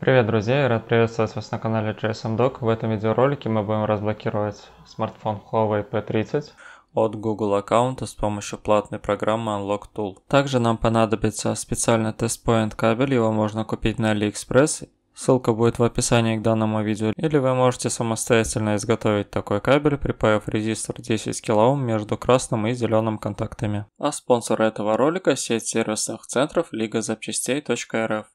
Привет, друзья! Я рад приветствовать вас на канале JSM Doc. В этом видеоролике мы будем разблокировать смартфон Huawei P30 от Google аккаунта с помощью платной программы Unlock Tool. Также нам понадобится специальный тест-поинт кабель, его можно купить на AliExpress Ссылка будет в описании к данному видео, или вы можете самостоятельно изготовить такой кабель, припаяв резистор 10 кОм между красным и зеленым контактами. А спонсор этого ролика – сеть сервисных центров лигазапчастей.рф.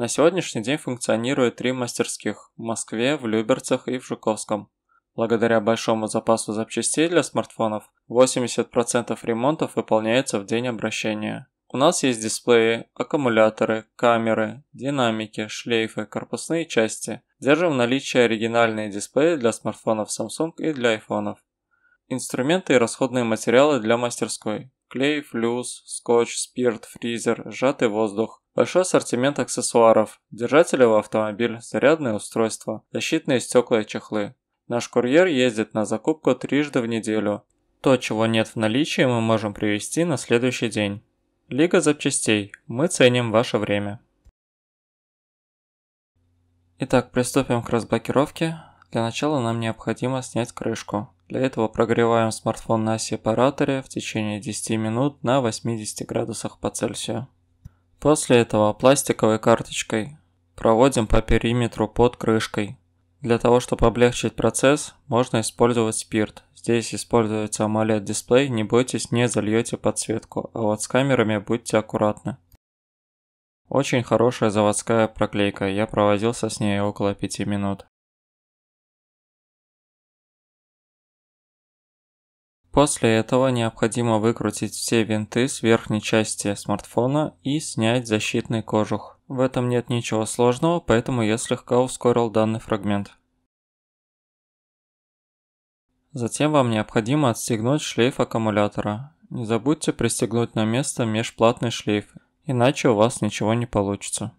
На сегодняшний день функционирует три мастерских – в Москве, в Люберцах и в Жуковском. Благодаря большому запасу запчастей для смартфонов, 80% ремонтов выполняется в день обращения. У нас есть дисплеи, аккумуляторы, камеры, динамики, шлейфы, корпусные части. Держим в наличии оригинальные дисплеи для смартфонов Samsung и для айфонов. Инструменты и расходные материалы для мастерской. Клей, флюс, скотч, спирт, фризер, сжатый воздух. Большой ассортимент аксессуаров, держатели в автомобиль, Зарядное устройство. защитные стекла и чехлы. Наш курьер ездит на закупку трижды в неделю. То, чего нет в наличии, мы можем привезти на следующий день. Лига запчастей. Мы ценим ваше время. Итак, приступим к разблокировке. Для начала нам необходимо снять крышку. Для этого прогреваем смартфон на сепараторе в течение 10 минут на 80 градусах по Цельсию. После этого пластиковой карточкой проводим по периметру под крышкой. Для того, чтобы облегчить процесс, можно использовать спирт. Здесь используется AMOLED-дисплей, не бойтесь, не зальете подсветку, а вот с камерами будьте аккуратны. Очень хорошая заводская проклейка, я провозился с ней около 5 минут. После этого необходимо выкрутить все винты с верхней части смартфона и снять защитный кожух. В этом нет ничего сложного, поэтому я слегка ускорил данный фрагмент. Затем вам необходимо отстегнуть шлейф аккумулятора. Не забудьте пристегнуть на место межплатный шлейф, иначе у вас ничего не получится.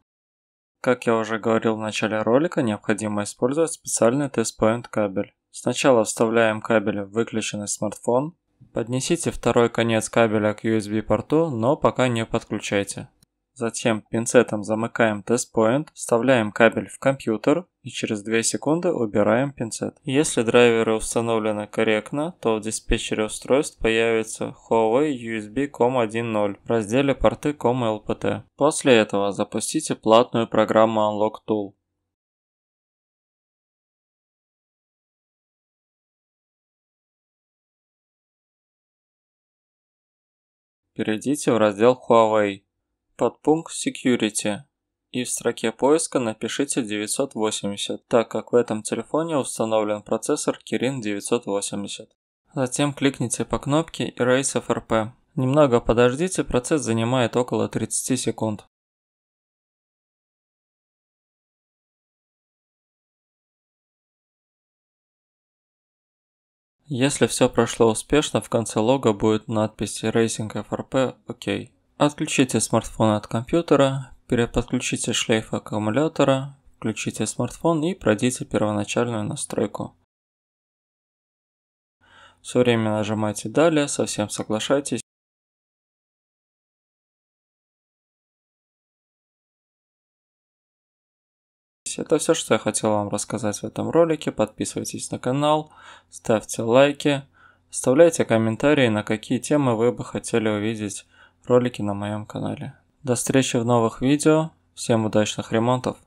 Как я уже говорил в начале ролика, необходимо использовать специальный тест-поинт кабель. Сначала вставляем кабель в выключенный смартфон. Поднесите второй конец кабеля к USB-порту, но пока не подключайте. Затем пинцетом замыкаем тест-поинт, вставляем кабель в компьютер и через 2 секунды убираем пинцет. Если драйверы установлены корректно, то в диспетчере устройств появится Huawei USB COM 1.0 в разделе порты COM и LPT. После этого запустите платную программу Unlock Tool. перейдите в раздел Huawei, под пункт Security и в строке поиска напишите 980, так как в этом телефоне установлен процессор Kirin 980. Затем кликните по кнопке Erase FRP. Немного подождите, процесс занимает около 30 секунд. Если все прошло успешно, в конце лога будет надпись «Racing FRP OK. Отключите смартфон от компьютера, переподключите шлейф аккумулятора, включите смартфон и пройдите первоначальную настройку. Все время нажимайте «Далее», совсем соглашайтесь Это все, что я хотел вам рассказать в этом ролике. Подписывайтесь на канал, ставьте лайки, оставляйте комментарии, на какие темы вы бы хотели увидеть ролики на моем канале. До встречи в новых видео. Всем удачных ремонтов!